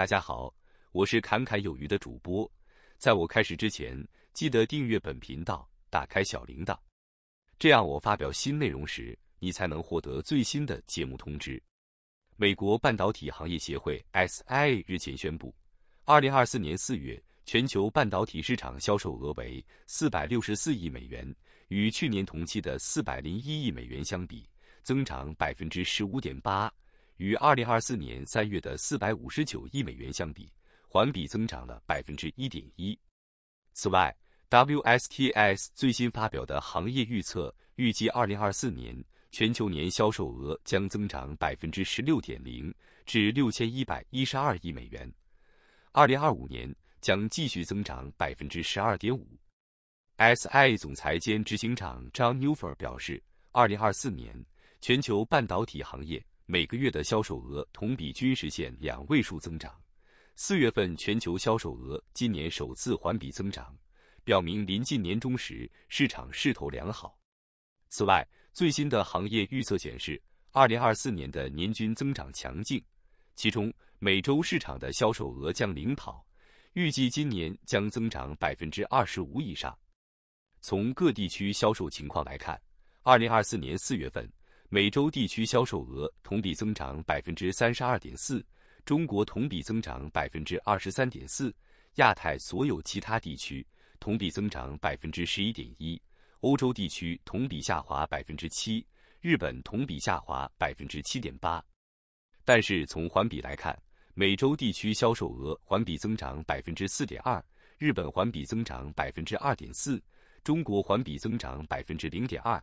大家好，我是侃侃有余的主播。在我开始之前，记得订阅本频道，打开小铃铛，这样我发表新内容时，你才能获得最新的节目通知。美国半导体行业协会 SIA 日前宣布，2024年4月全球半导体市场销售额为464亿美元，与去年同期的401亿美元相比，增长15.8%。与二零二四年三月的四百五十九亿美元相比，环比增长了百分之一点一。此外，WSTS 最新发表的行业预测预计，二零二四年全球年销售额将增长百分之十六点零，至六千一百一十二亿美元。二零二五年将继续增长百分之十二点五。s i 总裁兼执行长 John Newfer 表示，二零二四年全球半导体行业。每个月的销售额同比均实现两位数增长，四月份全球销售额今年首次环比增长，表明临近年中时市场势头良好。此外，最新的行业预测显示，二零二四年的年均增长强劲，其中美洲市场的销售额将领跑，预计今年将增长百分之二十五以上。从各地区销售情况来看，二零二四年四月份。美洲地区销售额同比增长百分之三十二点四，中国同比增长百分之二十三点四，亚太所有其他地区同比增长百分之十一点一，欧洲地区同比下滑百分之七，日本同比下滑百分之七点八。但是从环比来看，美洲地区销售额环比增长百分之四点二，日本环比增长百分之二点四，中国环比增长百分之零点二。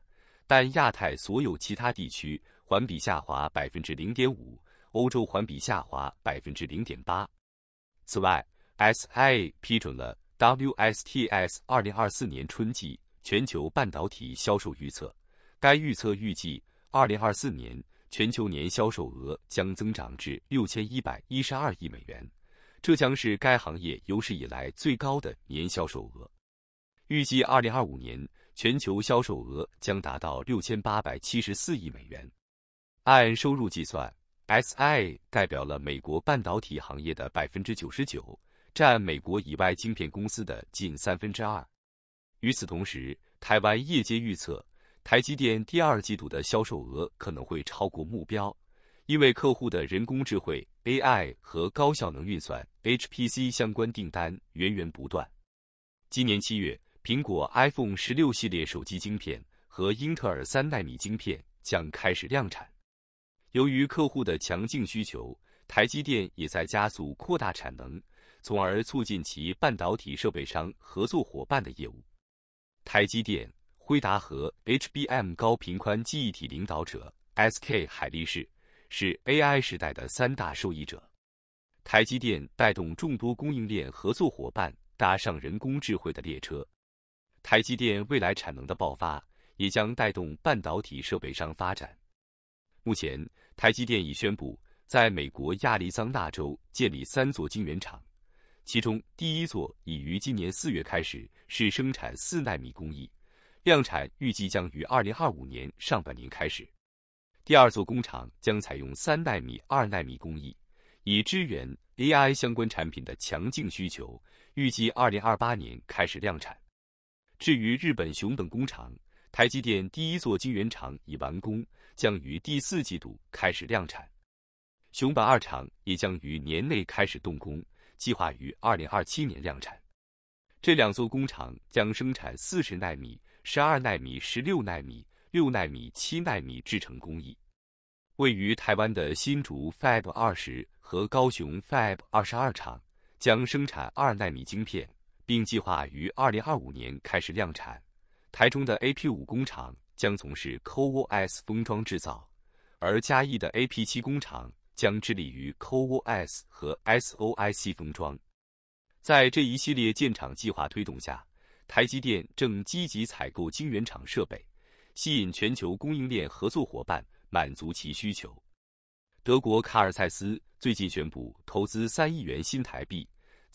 但亚太所有其他地区环比下滑百分之零点五，欧洲环比下滑百分之零点八。此外，SIA 批准了 WSTS 2024年春季全球半导体销售预测。该预测预计，2024年全球年销售额将增长至六千一百一十二亿美元，这将是该行业有史以来最高的年销售额。预计2025年。全球销售额将达到六千八百七十四亿美元。按收入计算 s i 代表了美国半导体行业的百分之九十九，占美国以外晶片公司的近三分之二。与此同时，台湾业界预测，台积电第二季度的销售额可能会超过目标，因为客户的人工智慧 AI 和高效能运算 HPC 相关订单源源不断。今年七月。苹果 iPhone 十六系列手机晶片和英特尔三纳米晶片将开始量产。由于客户的强劲需求，台积电也在加速扩大产能，从而促进其半导体设备商合作伙伴的业务。台积电、辉达和 HBM 高频宽记忆体领导者 SK 海力士是 AI 时代的三大受益者。台积电带动众多供应链合作伙伴搭上人工智慧的列车。台积电未来产能的爆发，也将带动半导体设备商发展。目前，台积电已宣布在美国亚利桑那州建立三座晶圆厂，其中第一座已于今年四月开始，是生产四纳米工艺，量产预计将于二零二五年上半年开始。第二座工厂将采用三纳米、二纳米工艺，以支援 AI 相关产品的强劲需求，预计二零二八年开始量产。至于日本熊本工厂，台积电第一座晶圆厂已完工，将于第四季度开始量产。熊本二厂也将于年内开始动工，计划于二零二七年量产。这两座工厂将生产四十纳米、十二纳米、十六纳米、六纳米、七纳米制程工艺。位于台湾的新竹 Fab 二十和高雄 Fab 二十二厂将生产二纳米晶片。并计划于二零二五年开始量产。台中的 A P 五工厂将从事 Coos 封装制造，而嘉义的 A P 七工厂将致力于 Coos 和 Soic 封装。在这一系列建厂计划推动下，台积电正积极采购晶圆厂设备，吸引全球供应链合作伙伴满足其需求。德国卡尔蔡司最近宣布投资三亿元新台币。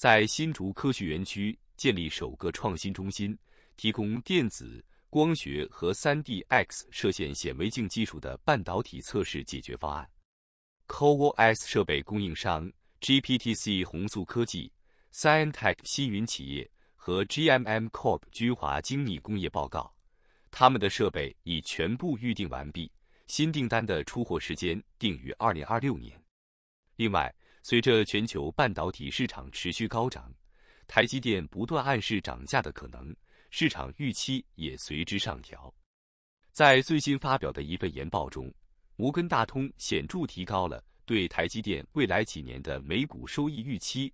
在新竹科学园区建立首个创新中心，提供电子、光学和 3D X 射线显微镜技术的半导体测试解决方案。Covos 设备供应商 GPTC 红素科技、Scientech 新云企业和 GMM Corp 居华精密工业报告，他们的设备已全部预订完毕，新订单的出货时间定于2026年。另外，随着全球半导体市场持续高涨，台积电不断暗示涨价的可能，市场预期也随之上调。在最新发表的一份研报中，摩根大通显著提高了对台积电未来几年的每股收益预期，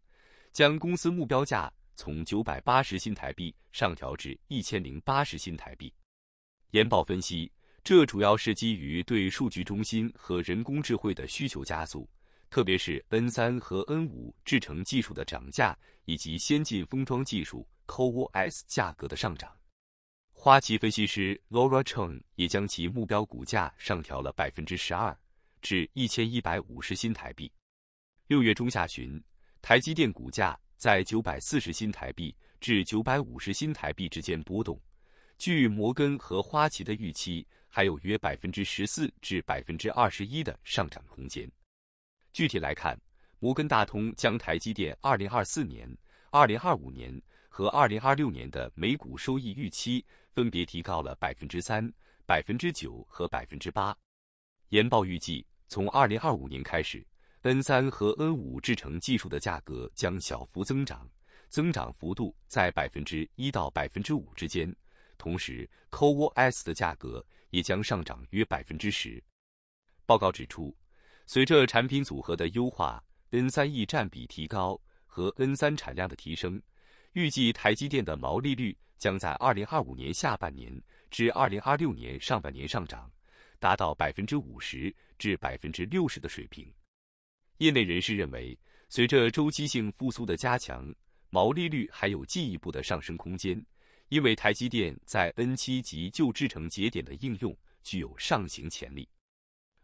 将公司目标价从九百八十新台币上调至一千零八十新台币。研报分析，这主要是基于对数据中心和人工智慧的需求加速。特别是 N 三和 N 五制程技术的涨价，以及先进封装技术 CoWoS 价格的上涨，花旗分析师 Laura Chung 也将其目标股价上调了百分之十二，至一千一百五十新台币。六月中下旬，台积电股价在九百四十新台币至九百五十新台币之间波动。据摩根和花旗的预期，还有约百分之十四至百分之二十一的上涨空间。具体来看，摩根大通将台积电二零二四年、二零二五年和二零二六年的每股收益预期分别提高了百分之三、百分之九和百分之八。研报预计，从二零二五年开始，N 三和 N 五制成技术的价格将小幅增长，增长幅度在百分之一到百分之五之间。同时，CoWoS 的价格也将上涨约百分之十。报告指出。随着产品组合的优化，N 三 E 占比提高和 N 三产量的提升，预计台积电的毛利率将在二零二五年下半年至二零二六年上半年上涨，达到百分之五十至百分之六十的水平。业内人士认为，随着周期性复苏的加强，毛利率还有进一步的上升空间，因为台积电在 N 七及旧制程节点的应用具有上行潜力。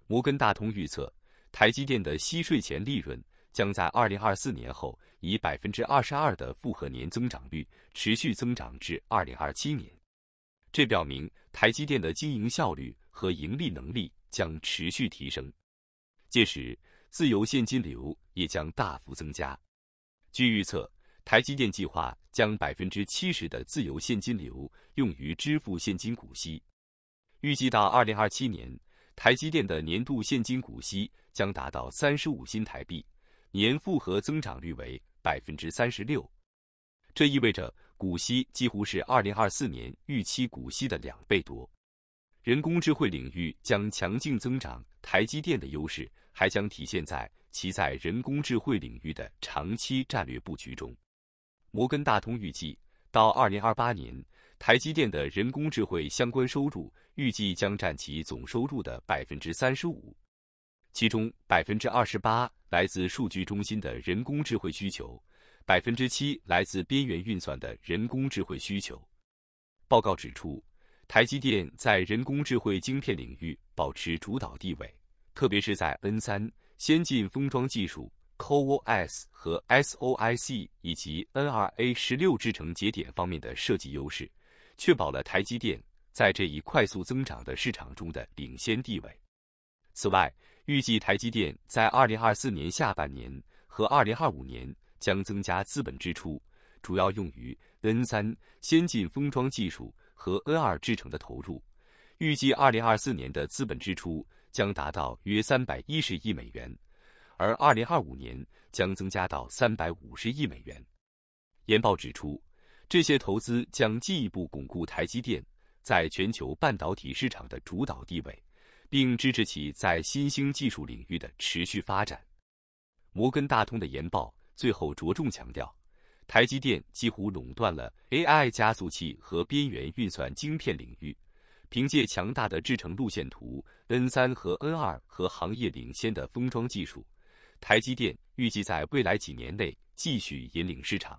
摩根大通预测。台积电的息税前利润将在二零二四年后以百分之二十二的复合年增长率持续增长至二零二七年，这表明台积电的经营效率和盈利能力将持续提升。届时，自由现金流也将大幅增加。据预测，台积电计划将百分之七十的自由现金流用于支付现金股息，预计到二零二七年。台积电的年度现金股息将达到三十五新台币，年复合增长率为百分之三十六。这意味着股息几乎是二零二四年预期股息的两倍多。人工智慧领域将强劲增长，台积电的优势还将体现在其在人工智慧领域的长期战略布局中。摩根大通预计到二零二八年。台积电的人工智慧相关收入预计将占其总收入的百分之三十五，其中百分之二十八来自数据中心的人工智慧需求，百分之七来自边缘运算的人工智慧需求。报告指出，台积电在人工智慧晶片领域保持主导地位，特别是在 N 三先进封装技术 Co-S o 和 S O I C 以及 N R A 十六制程节点方面的设计优势。确保了台积电在这一快速增长的市场中的领先地位。此外，预计台积电在二零二四年下半年和二零二五年将增加资本支出，主要用于 N 三先进封装技术和 N 二制程的投入。预计二零二四年的资本支出将达到约三百一十亿美元，而二零二五年将增加到三百五十亿美元。研报指出。这些投资将进一步巩固台积电在全球半导体市场的主导地位，并支持其在新兴技术领域的持续发展。摩根大通的研报最后着重强调，台积电几乎垄断了 AI 加速器和边缘运算晶片领域。凭借强大的制程路线图 N 三和 N 二和行业领先的封装技术，台积电预计在未来几年内继续引领市场。